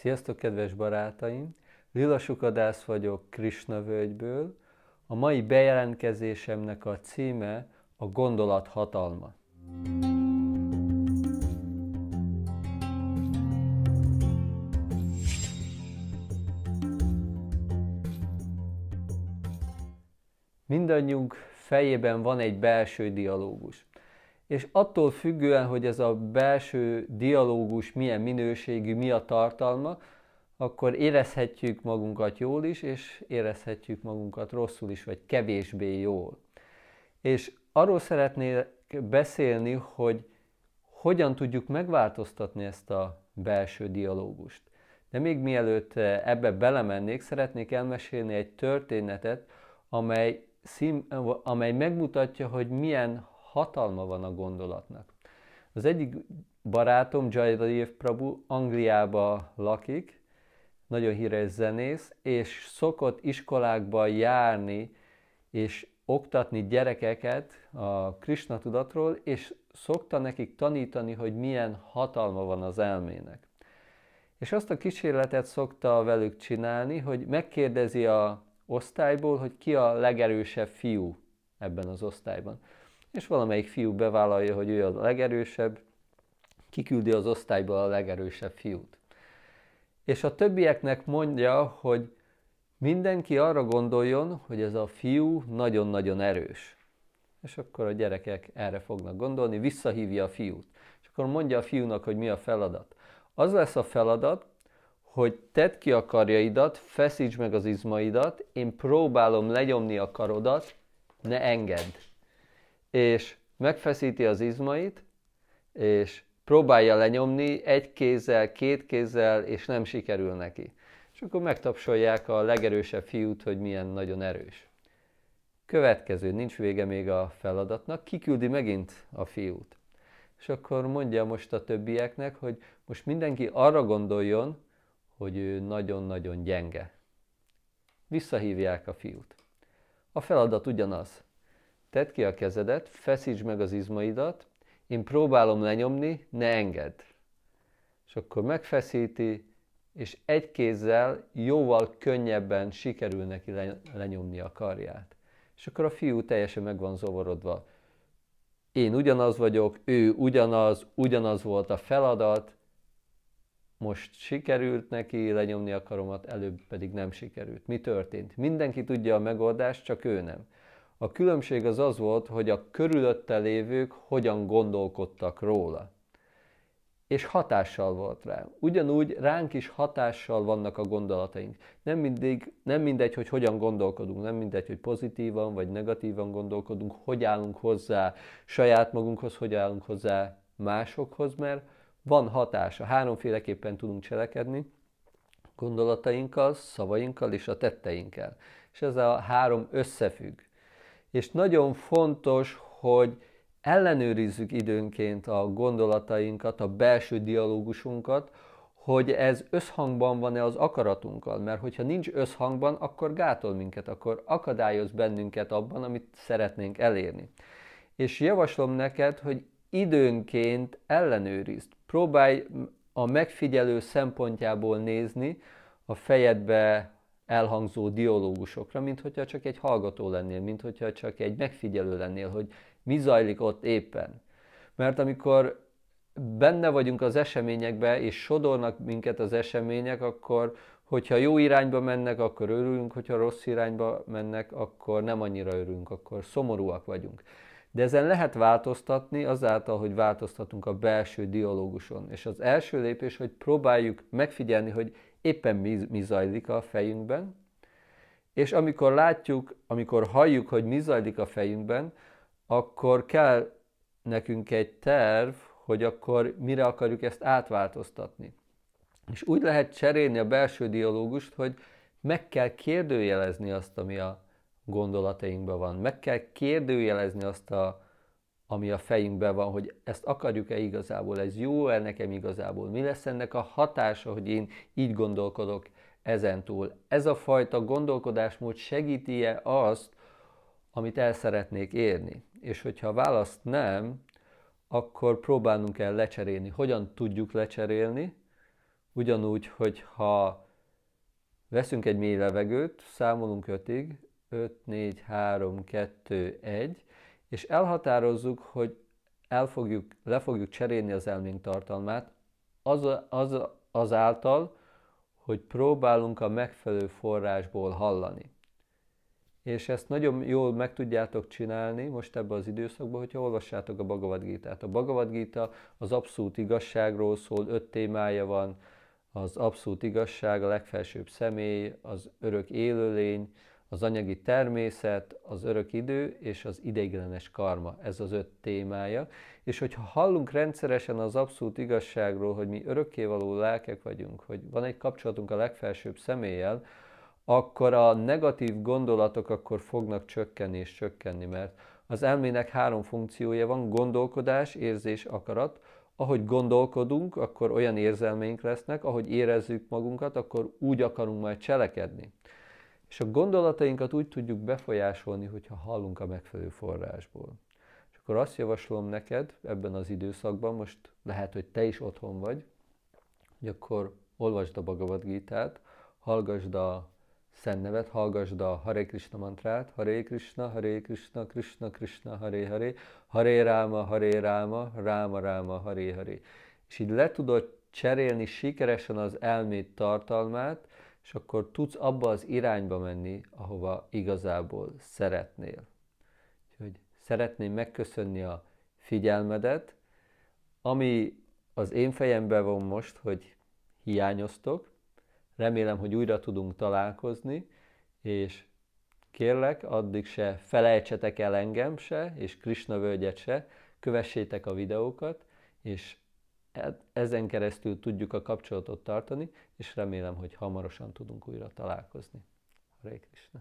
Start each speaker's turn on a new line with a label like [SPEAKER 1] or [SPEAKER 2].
[SPEAKER 1] Sziasztok, kedves barátaim! Lila Sukadász vagyok Krishna völgyből. A mai bejelentkezésemnek a címe a gondolat hatalma. Mindannyiunk fejében van egy belső dialógus és attól függően, hogy ez a belső dialógus milyen minőségű, mi a tartalma, akkor érezhetjük magunkat jól is, és érezhetjük magunkat rosszul is, vagy kevésbé jól. És arról szeretnék beszélni, hogy hogyan tudjuk megváltoztatni ezt a belső dialógust. De még mielőtt ebbe belemennék, szeretnék elmesélni egy történetet, amely, szín, amely megmutatja, hogy milyen hatalma van a gondolatnak. Az egyik barátom, Jaydev Prabhu, Angliába lakik, nagyon híres zenész, és szokott iskolákba járni, és oktatni gyerekeket a Krishna tudatról, és szokta nekik tanítani, hogy milyen hatalma van az elmének. És azt a kísérletet szokta velük csinálni, hogy megkérdezi a osztályból, hogy ki a legerősebb fiú ebben az osztályban és valamelyik fiú bevállalja, hogy ő a legerősebb, kiküldi az osztályba a legerősebb fiút. És a többieknek mondja, hogy mindenki arra gondoljon, hogy ez a fiú nagyon-nagyon erős. És akkor a gyerekek erre fognak gondolni, visszahívja a fiút. És akkor mondja a fiúnak, hogy mi a feladat. Az lesz a feladat, hogy tedd ki a karjaidat, feszíts meg az izmaidat, én próbálom lenyomni a karodat, ne engedd és megfeszíti az izmait, és próbálja lenyomni egy kézzel, két kézzel, és nem sikerül neki. És akkor megtapsolják a legerősebb fiút, hogy milyen nagyon erős. Következő, nincs vége még a feladatnak, kiküldi megint a fiút. És akkor mondja most a többieknek, hogy most mindenki arra gondoljon, hogy ő nagyon-nagyon gyenge. Visszahívják a fiút. A feladat ugyanaz. Tedd ki a kezedet, feszítsd meg az izmaidat, én próbálom lenyomni, ne engedd. És akkor megfeszíti, és egy kézzel jóval könnyebben sikerül neki lenyomni a karját. És akkor a fiú teljesen meg van zavarodva. Én ugyanaz vagyok, ő ugyanaz, ugyanaz volt a feladat, most sikerült neki lenyomni a karomat, előbb pedig nem sikerült. Mi történt? Mindenki tudja a megoldást, csak ő nem. A különbség az az volt, hogy a körülötte lévők hogyan gondolkodtak róla. És hatással volt rá. Ugyanúgy ránk is hatással vannak a gondolataink. Nem, mindig, nem mindegy, hogy hogyan gondolkodunk, nem mindegy, hogy pozitívan vagy negatívan gondolkodunk, hogy állunk hozzá saját magunkhoz, hogy állunk hozzá másokhoz, mert van hatása. Háromféleképpen tudunk cselekedni, gondolatainkkal, szavainkkal és a tetteinkkel. És ez a három összefügg és nagyon fontos, hogy ellenőrizzük időnként a gondolatainkat, a belső dialógusunkat, hogy ez összhangban van-e az akaratunkkal, mert hogyha nincs összhangban, akkor gátol minket, akkor akadályoz bennünket abban, amit szeretnénk elérni. És javaslom neked, hogy időnként ellenőrizd. Próbálj a megfigyelő szempontjából nézni, a fejedbe elhangzó dialógusokra, mint hogyha csak egy hallgató lennél, mint hogyha csak egy megfigyelő lennél, hogy mi zajlik ott éppen. Mert amikor benne vagyunk az eseményekbe, és sodornak minket az események, akkor hogyha jó irányba mennek, akkor örülünk, hogyha rossz irányba mennek, akkor nem annyira örülünk, akkor szomorúak vagyunk. De ezen lehet változtatni azáltal, hogy változtatunk a belső dialóguson. És az első lépés, hogy próbáljuk megfigyelni, hogy éppen mi, mi zajlik a fejünkben, és amikor látjuk, amikor halljuk, hogy mi zajlik a fejünkben, akkor kell nekünk egy terv, hogy akkor mire akarjuk ezt átváltoztatni. És úgy lehet cserélni a belső dialógust, hogy meg kell kérdőjelezni azt, ami a gondolatainkban van. Meg kell kérdőjelezni azt a ami a fejünkben van, hogy ezt akarjuk-e igazából, ez jó-e nekem igazából, mi lesz ennek a hatása, hogy én így gondolkodok ezentúl. Ez a fajta gondolkodásmód segíti-e azt, amit el szeretnék érni? És hogyha a választ nem, akkor próbálnunk kell lecserélni. Hogyan tudjuk lecserélni? Ugyanúgy, hogyha veszünk egy mély levegőt, számolunk ötig, 5, 4, 3, 2, 1, és elhatározzuk, hogy el fogjuk, le fogjuk cserélni az elménk tartalmát az, az, azáltal, hogy próbálunk a megfelelő forrásból hallani. És ezt nagyon jól meg tudjátok csinálni most ebben az időszakban, hogyha olvassátok a Bhagavad Gita-t. A Bhagavad Gita az abszolút igazságról szól, öt témája van, az abszolút igazság, a legfelsőbb személy, az örök élőlény, az anyagi természet, az örök idő és az ideiglenes karma. Ez az öt témája. És hogyha hallunk rendszeresen az abszolút igazságról, hogy mi örökkévaló lelkek vagyunk, hogy van egy kapcsolatunk a legfelsőbb személlyel, akkor a negatív gondolatok akkor fognak csökkenni és csökkenni, mert az elmének három funkciója van, gondolkodás, érzés, akarat. Ahogy gondolkodunk, akkor olyan érzelmeink lesznek, ahogy érezzük magunkat, akkor úgy akarunk majd cselekedni és a gondolatainkat úgy tudjuk befolyásolni, hogyha hallunk a megfelelő forrásból. És akkor azt javaslom neked ebben az időszakban, most lehet, hogy te is otthon vagy, hogy akkor olvasd a Bhagavad Gita-t, hallgasd a Szent hallgasd a Hare Krishna mantrát, Hare Krishna, Hare Krishna, Krishna Krishna, Hare Hare, Hare Rama, Hare Rama, Rama Rama, Hare Hare. És így le tudod cserélni sikeresen az elmét tartalmát, és akkor tudsz abba az irányba menni, ahova igazából szeretnél. Úgyhogy szeretném megköszönni a figyelmedet, ami az én fejemben van most, hogy hiányoztok. Remélem, hogy újra tudunk találkozni, és kérlek, addig se felejtsetek el engem se, és Krishna völgyet se, kövessétek a videókat, és E- ezen keresztül tudjuk a kapcsolatot tartani, és remélem, hogy hamarosan tudunk újra találkozni. Hare Krishna!